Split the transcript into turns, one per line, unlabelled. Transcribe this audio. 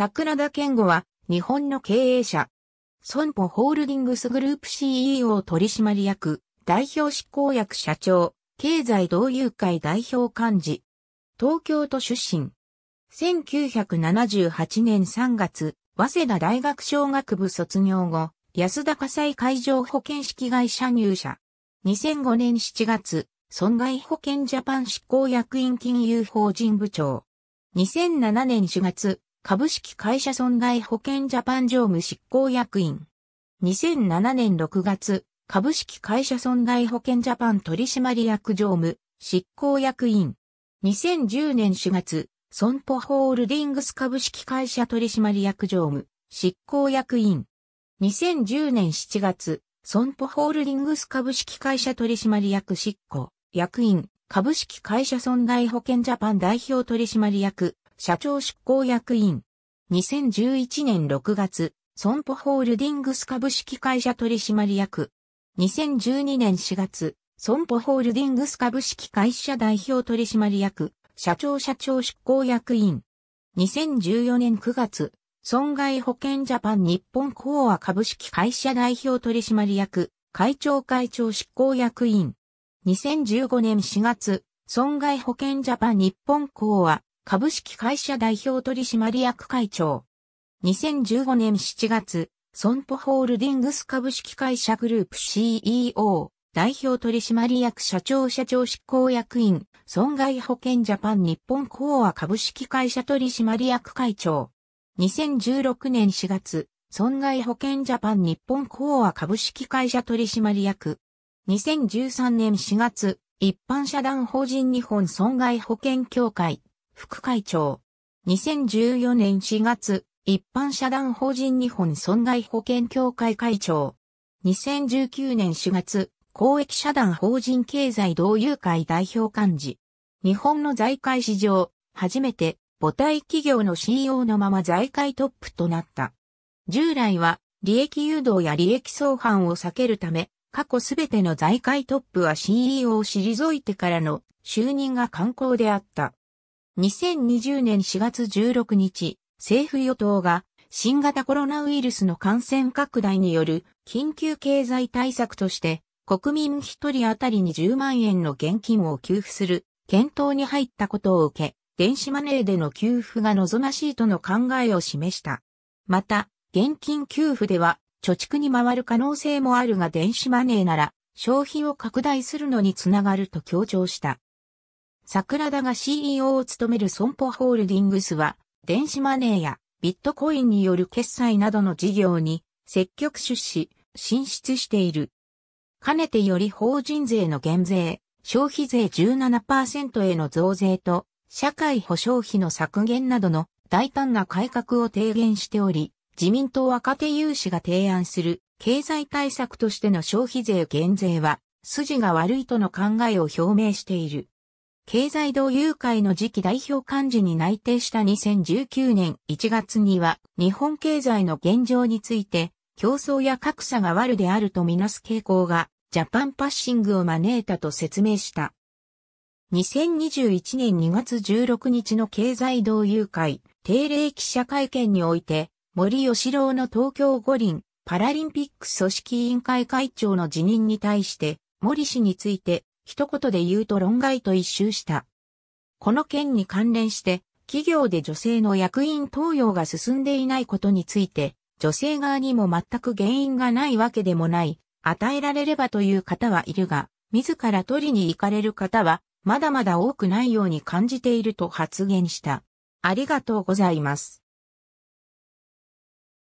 桜田健吾は、日本の経営者。損保ホールディングスグループ CEO 取締役、代表執行役社長、経済同友会代表幹事。東京都出身。1978年3月、早稲田大学小学部卒業後、安田火災海上保険式会社入社。2005年7月、損害保険ジャパン執行役員金融法人部長。2007年4月、株式会社損害保険ジャパン常務執行役員。2007年6月、株式会社損害保険ジャパン取締役常務、執行役員。2010年4月、損保ホールディングス株式会社取締役常務、執行役員。2010年7月、損保ホールディングス株式会社取締役執行、役員、株式会社損害保険ジャパン代表取締役、社長執行役員。2011年6月、損保ホールディングス株式会社取締役。2012年4月、損保ホールディングス株式会社代表取締役、社長社長執行役員。2014年9月、損害保険ジャパン日本コア株式会社代表取締役、会長会長執行役員。2015年4月、損害保険ジャパン日本コア株式会社代表取締役会長。2015年7月、損保ホールディングス株式会社グループ CEO、代表取締役社長社長執行役員、損害保険ジャパン日本コア株式会社取締役会長。2016年4月、損害保険ジャパン日本コア株式会社取締役。2013年4月、一般社団法人日本損害保険協会副会長。2014年4月、一般社団法人日本損害保険協会会長。2019年4月、公益社団法人経済同友会代表幹事。日本の財界史上、初めて母体企業の CEO のまま財界トップとなった。従来は、利益誘導や利益相反を避けるため、過去すべての財界トップは CEO を退いてからの就任が慣行であった。2020年4月16日、政府与党が新型コロナウイルスの感染拡大による緊急経済対策として国民一人当たりに10万円の現金を給付する検討に入ったことを受け、電子マネーでの給付が望ましいとの考えを示した。また、現金給付では貯蓄に回る可能性もあるが電子マネーなら消費を拡大するのにつながると強調した。桜田が CEO を務める損保ホールディングスは、電子マネーやビットコインによる決済などの事業に積極出資、進出している。かねてより法人税の減税、消費税17%への増税と、社会保障費の削減などの大胆な改革を提言しており、自民党若手有志が提案する経済対策としての消費税減税は筋が悪いとの考えを表明している。経済同友会の次期代表幹事に内定した2019年1月には、日本経済の現状について、競争や格差が悪であるとみなす傾向が、ジャパンパッシングを招いたと説明した。2021年2月16日の経済同友会定例記者会見において、森吉郎の東京五輪パラリンピック組織委員会会長の辞任に対して、森氏について一言で言うと論外と一周した。この件に関連して、企業で女性の役員登用が進んでいないことについて、女性側にも全く原因がないわけでもない、与えられればという方はいるが、自ら取りに行かれる方は、まだまだ多くないように感じていると発言した。ありがとうございます。